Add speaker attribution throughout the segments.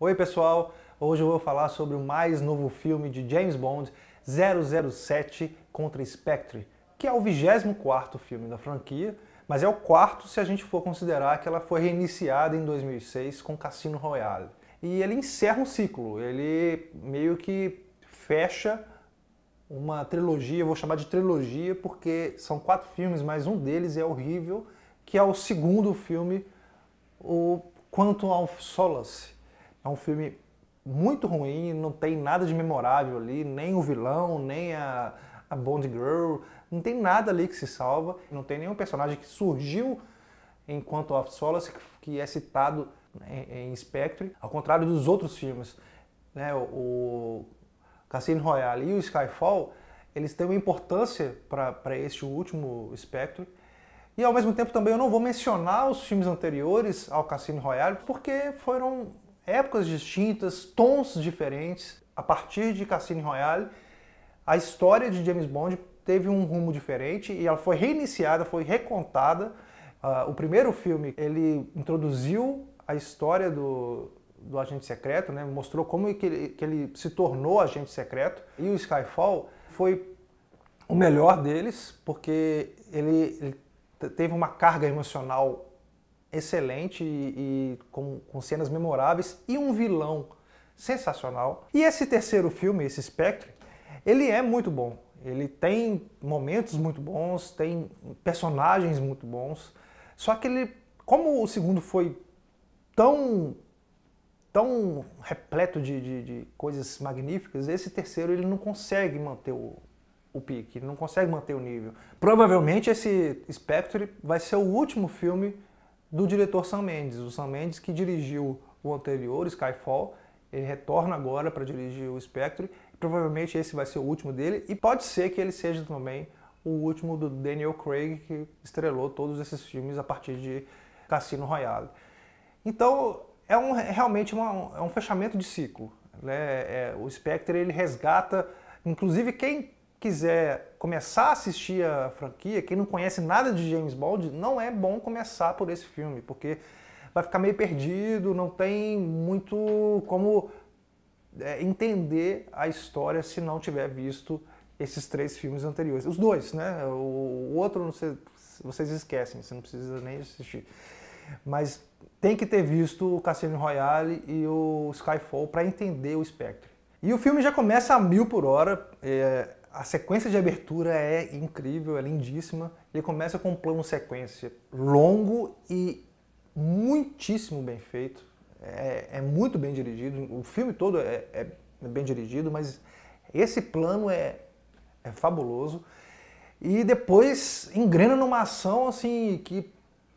Speaker 1: Oi, pessoal! Hoje eu vou falar sobre o mais novo filme de James Bond, 007 contra Spectre, que é o 24 filme da franquia, mas é o quarto se a gente for considerar que ela foi reiniciada em 2006 com Cassino Royale. E ele encerra um ciclo, ele meio que fecha uma trilogia, vou chamar de trilogia porque são quatro filmes, mas um deles é horrível, que é o segundo filme, o Quantum of Solace, é um filme muito ruim, não tem nada de memorável ali, nem o vilão, nem a, a Bond Girl, não tem nada ali que se salva, não tem nenhum personagem que surgiu enquanto Off Solace que é citado em, em, Spectre, ao contrário dos outros filmes. Né? O, o Cassino Royale e o Skyfall, eles têm uma importância para este último Spectre, e ao mesmo tempo também eu não vou mencionar os filmes anteriores ao Cassino Royale, porque foram épocas distintas, tons diferentes. A partir de Cassini Royale, a história de James Bond teve um rumo diferente e ela foi reiniciada, foi recontada. Uh, o primeiro filme, ele introduziu a história do, do agente secreto, né? mostrou como é que ele, que ele se tornou agente secreto. E o Skyfall foi o melhor deles, porque ele, ele teve uma carga emocional excelente e, e com, com cenas memoráveis e um vilão sensacional. E esse terceiro filme, esse Spectre, ele é muito bom. Ele tem momentos muito bons, tem personagens muito bons. Só que ele, como o segundo foi tão tão repleto de, de, de coisas magníficas, esse terceiro ele não consegue manter o, o pique, ele não consegue manter o nível. Provavelmente esse Spectre vai ser o último filme do diretor Sam Mendes. O Sam Mendes que dirigiu o anterior, Skyfall, ele retorna agora para dirigir o Spectre. Provavelmente esse vai ser o último dele e pode ser que ele seja também o último do Daniel Craig que estrelou todos esses filmes a partir de Cassino Royale. Então é um, realmente uma, é um fechamento de ciclo. Né? É, o Spectre ele resgata, inclusive quem quiser começar a assistir a franquia, quem não conhece nada de James Bond, não é bom começar por esse filme, porque vai ficar meio perdido, não tem muito como é, entender a história se não tiver visto esses três filmes anteriores. Os dois, né? O, o outro sei, vocês esquecem, você não precisa nem assistir. Mas tem que ter visto o Cassino Royale e o Skyfall para entender o espectro. E o filme já começa a mil por hora. É, a sequência de abertura é incrível, é lindíssima. Ele começa com um plano sequência longo e muitíssimo bem feito. É, é muito bem dirigido. O filme todo é, é bem dirigido, mas esse plano é, é fabuloso. E depois engrena numa ação assim que,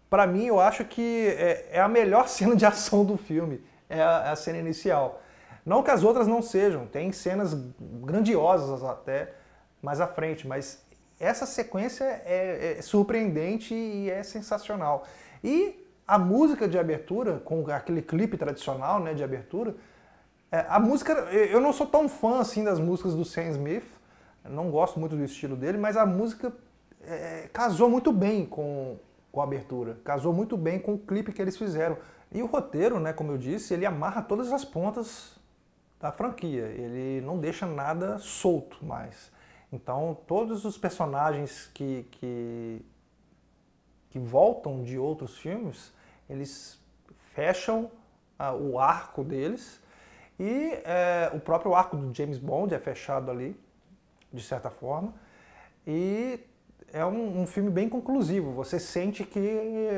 Speaker 1: para mim, eu acho que é, é, a melhor cena de ação do filme. É a, é a cena inicial. Não que as outras não sejam, tem cenas grandiosas até, mais à frente, mas essa sequência é, é surpreendente e é sensacional. E a música de abertura, com aquele clipe tradicional né, de abertura, é, a música, eu não sou tão fã assim das músicas do Sam Smith, não gosto muito do estilo dele, mas a música é, casou muito bem com, com a abertura, casou muito bem com o clipe que eles fizeram. E o roteiro, né, como eu disse, ele amarra todas as pontas da franquia, ele não deixa nada solto mais. Então, todos os personagens que, que, que voltam de outros filmes, eles fecham ah, o arco deles e é, o próprio arco do James Bond é fechado ali, de certa forma. E é um, um filme bem conclusivo. Você sente que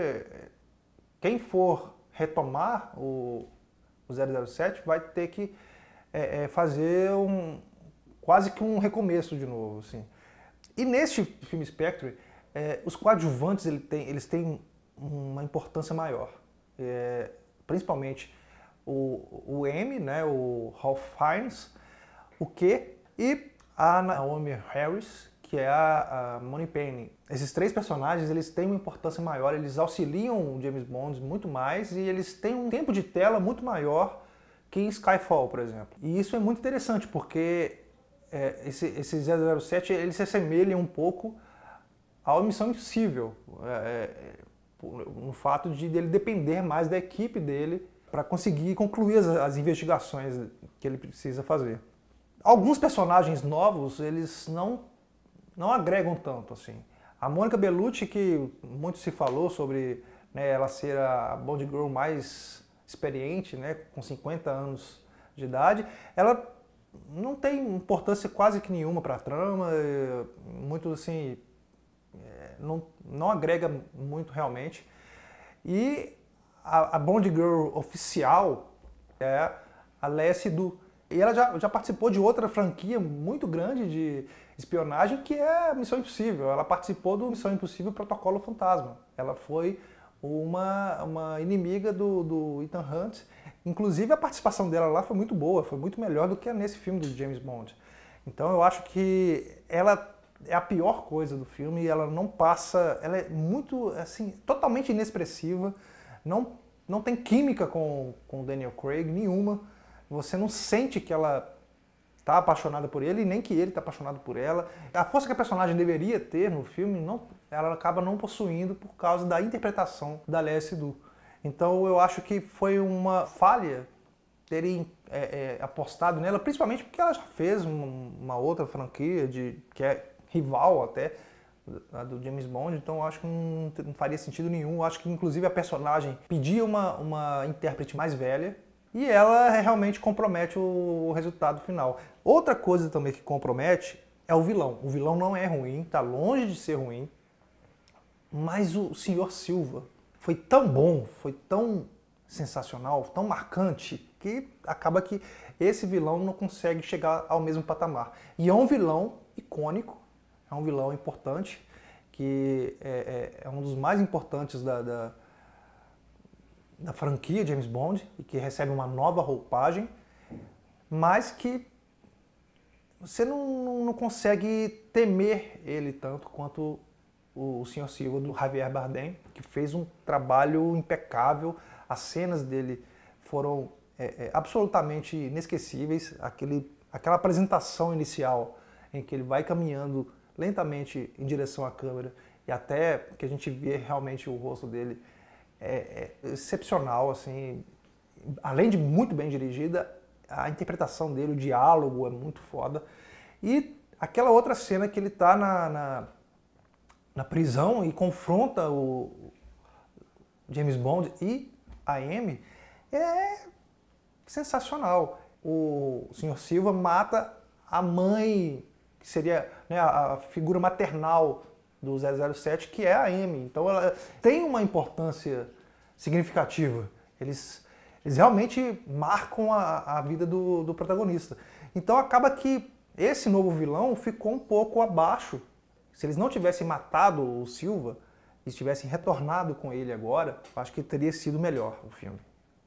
Speaker 1: quem for retomar o, o 007 vai ter que é, é, fazer um, quase que um recomeço de novo, assim. E neste filme Spectre, é, os coadjuvantes ele tem, eles têm uma importância maior. É, principalmente o, o M, né, o Ralph Fiennes, o Q e a Naomi Harris, que é a, a Money Penny. Esses três personagens eles têm uma importância maior, eles auxiliam o James Bond muito mais e eles têm um tempo de tela muito maior que Skyfall, por exemplo. E isso é muito interessante porque é, esse, esse 007 ele se assemelha um pouco à Missão Impossível, é, no é, fato de ele depender mais da equipe dele para conseguir concluir as, as investigações que ele precisa fazer. Alguns personagens novos eles não não agregam tanto assim. A Mônica Bellucci que muito se falou sobre né, ela ser a Bond Girl mais experiente, né, com 50 anos de idade, ela não tem importância quase que nenhuma para a trama, é, muito assim, é, não, não agrega muito realmente. E a, a Bond Girl oficial é a Lessie Du. E ela já, já participou de outra franquia muito grande de espionagem, que é Missão Impossível. Ela participou do Missão Impossível Protocolo Fantasma. Ela foi uma, uma inimiga do, do Ethan Hunt Inclusive a participação dela lá foi muito boa, foi muito melhor do que nesse filme do James Bond. Então eu acho que ela é a pior coisa do filme, ela não passa, ela é muito assim, totalmente inexpressiva, não não tem química com com Daniel Craig nenhuma. Você não sente que ela tá apaixonada por ele, nem que ele tá apaixonado por ela. A força que a personagem deveria ter no filme, não, ela acaba não possuindo por causa da interpretação da Leslie. Então eu acho que foi uma falha terem é, é, apostado nela, principalmente porque ela já fez uma outra franquia de que é rival até a do James Bond, então eu acho que não, não faria sentido nenhum. Eu acho que inclusive a personagem pedia uma, uma intérprete mais velha e ela realmente compromete o resultado final. Outra coisa também que compromete é o vilão. O vilão não é ruim, tá longe de ser ruim, mas o senhor Silva, foi tão bom, foi tão sensacional, tão marcante, que acaba que esse vilão não consegue chegar ao mesmo patamar. E é um vilão icônico, é um vilão importante, que é, é, é um dos mais importantes da, da, da franquia James Bond, e que recebe uma nova roupagem, mas que você não, não consegue temer ele tanto quanto o, senhor Silva do Javier Bardem, que fez um trabalho impecável. As cenas dele foram é, é, absolutamente inesquecíveis. Aquele, aquela apresentação inicial em que ele vai caminhando lentamente em direção à câmera e até que a gente vê realmente o rosto dele é, é excepcional, assim, além de muito bem dirigida, a interpretação dele, o diálogo é muito foda. E aquela outra cena que ele está na, na na prisão e confronta o James Bond e a Amy é sensacional. O senhor Silva mata a mãe, que seria né, a figura maternal do 007, que é a Amy. Então ela tem uma importância significativa. Eles, eles realmente marcam a, a vida do, do protagonista. Então acaba que esse novo vilão ficou um pouco abaixo se eles não tivessem matado o Silva e tivessem retornado com ele agora, acho que teria sido melhor o filme.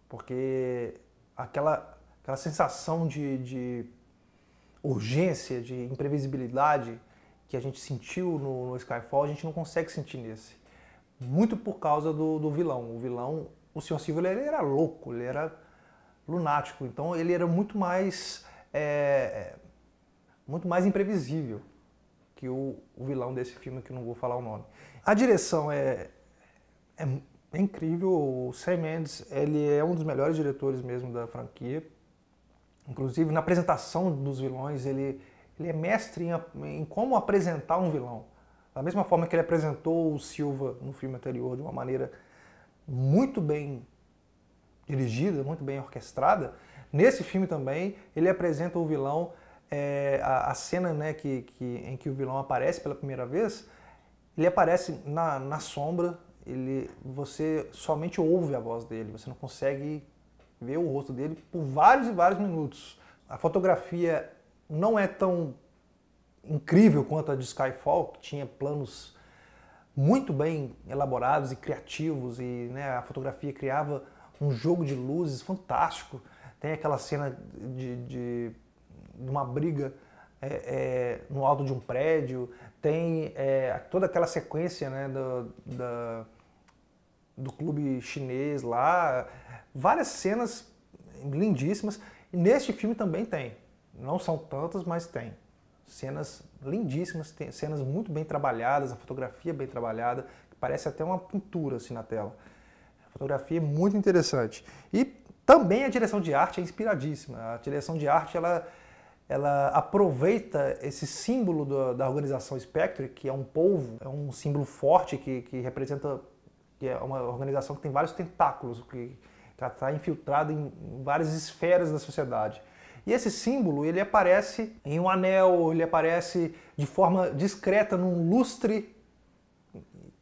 Speaker 1: Porque aquela, aquela sensação de, de urgência, de imprevisibilidade que a gente sentiu no, no, Skyfall, a gente não consegue sentir nesse. Muito por causa do, do vilão. O vilão, o Sr. Silva, ele era louco, ele era lunático. Então ele era muito mais. É, é muito mais imprevisível que o, o vilão desse filme, que não vou falar o nome. A direção é, é, é incrível. O Sam Mendes, ele é um dos melhores diretores mesmo da franquia. Inclusive, na apresentação dos vilões, ele, ele é mestre em, em como apresentar um vilão. Da mesma forma que ele apresentou o Silva no filme anterior de uma maneira muito bem dirigida, muito bem orquestrada, nesse filme também ele apresenta o vilão é, a, a, cena né, que, que, em que o vilão aparece pela primeira vez, ele aparece na, na sombra, ele, você somente ouve a voz dele, você não consegue ver o rosto dele por vários e vários minutos. A fotografia não é tão incrível quanto a de Skyfall, que tinha planos muito bem elaborados e criativos, e né, a fotografia criava um jogo de luzes fantástico. Tem aquela cena de, de de uma briga é, é, no alto de um prédio, tem é, toda aquela sequência né, do, da, do clube chinês lá, várias cenas lindíssimas. E neste filme também tem, não são tantas, mas tem. Cenas lindíssimas, tem cenas muito bem trabalhadas, a fotografia bem trabalhada, parece até uma pintura assim na tela. A fotografia é muito interessante. E também a direção de arte é inspiradíssima. A direção de arte, ela ela aproveita esse símbolo do, da organização Spectre, que é um polvo, é um símbolo forte que, que representa que é uma organização que tem vários tentáculos, que está infiltrada em várias esferas da sociedade. E esse símbolo ele aparece em um anel, ele aparece de forma discreta num lustre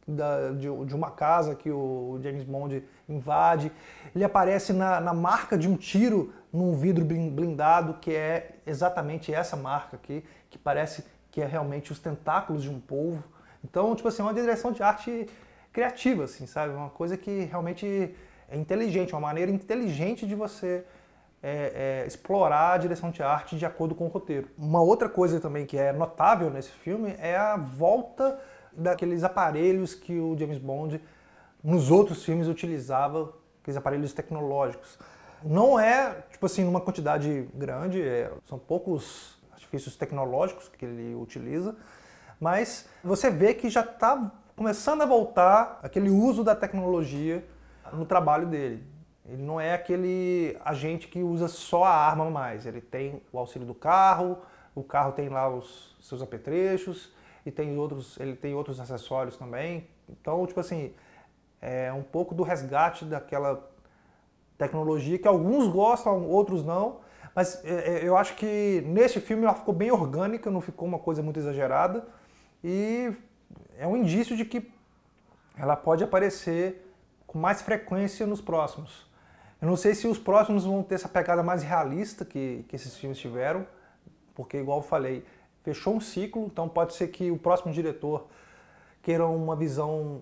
Speaker 1: da, de, de, uma casa que o James Bond invade, ele aparece na, na marca de um tiro num vidro blindado que é exatamente essa marca aqui, que parece que é realmente os tentáculos de um polvo. Então, tipo assim, é uma direção de arte criativa, assim, sabe? Uma coisa que realmente é inteligente, uma maneira inteligente de você é, é, explorar a direção de arte de acordo com o roteiro. Uma outra coisa também que é notável nesse filme é a volta daqueles aparelhos que o James Bond nos outros filmes utilizava, aqueles aparelhos tecnológicos. Não é, tipo assim, numa quantidade grande, é, são poucos artifícios tecnológicos que ele utiliza, mas você vê que já está começando a voltar aquele uso da tecnologia no trabalho dele. Ele não é aquele agente que usa só a arma mais, ele tem o auxílio do carro, o carro tem lá os seus apetrechos e tem outros, ele tem outros acessórios também. Então, tipo assim, é um pouco do resgate daquela tecnologia que alguns gostam, outros não. Mas é, é, eu acho que neste filme ela ficou bem orgânica, não ficou uma coisa muito exagerada. E é um indício de que ela pode aparecer com mais frequência nos próximos. Eu não sei se os próximos vão ter essa pegada mais realista que, que esses filmes tiveram, porque, igual eu falei, fechou um ciclo, então pode ser que o próximo diretor queira uma visão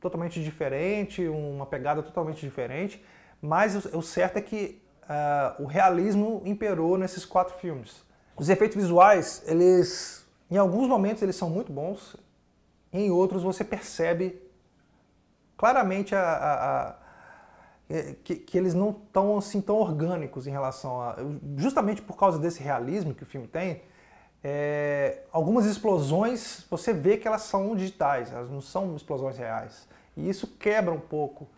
Speaker 1: totalmente diferente, uma pegada totalmente diferente. Mas o, o certo é que uh, o realismo imperou nesses quatro filmes. Os efeitos visuais, eles, em alguns momentos eles são muito bons, em outros você percebe claramente a, a, a é, que, que, eles não estão assim tão orgânicos em relação a. Justamente por causa desse realismo que o filme tem, é, algumas explosões você vê que elas são digitais, elas não são explosões reais. E isso quebra um pouco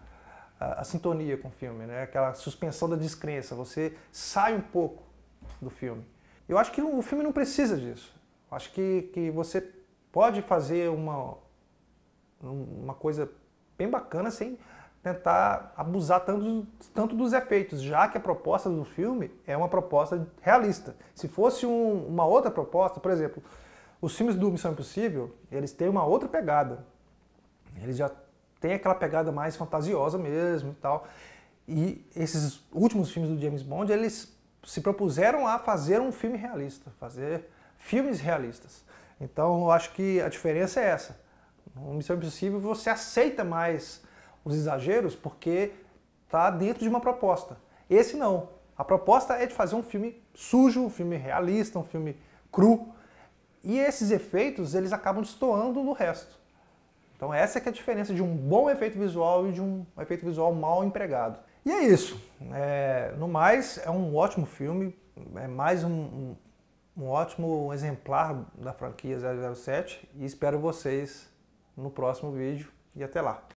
Speaker 1: a, a sintonia com o filme, né? aquela suspensão da descrença, você sai um pouco do filme. Eu acho que o filme não precisa disso. Eu acho que, que você pode fazer uma, uma coisa bem bacana sem tentar abusar tanto, tanto dos efeitos, já que a proposta do filme é uma proposta realista. Se fosse um, uma outra proposta, por exemplo, os filmes do Missão Impossível, eles têm uma outra pegada. Eles já tem aquela pegada mais fantasiosa mesmo e tal. E esses últimos filmes do James Bond, eles se propuseram a fazer um filme realista, fazer filmes realistas. Então eu acho que a diferença é essa. No Missão Impossível você aceita mais os exageros porque está dentro de uma proposta. Esse não. A proposta é de fazer um filme sujo, um filme realista, um filme cru. E esses efeitos eles acabam destoando no resto. Então essa é, é a diferença de um bom efeito visual e de um efeito visual mal empregado. E é isso. É, no mais, é um ótimo filme, é mais um, um, um ótimo exemplar da franquia 007 e espero vocês no próximo vídeo e até lá.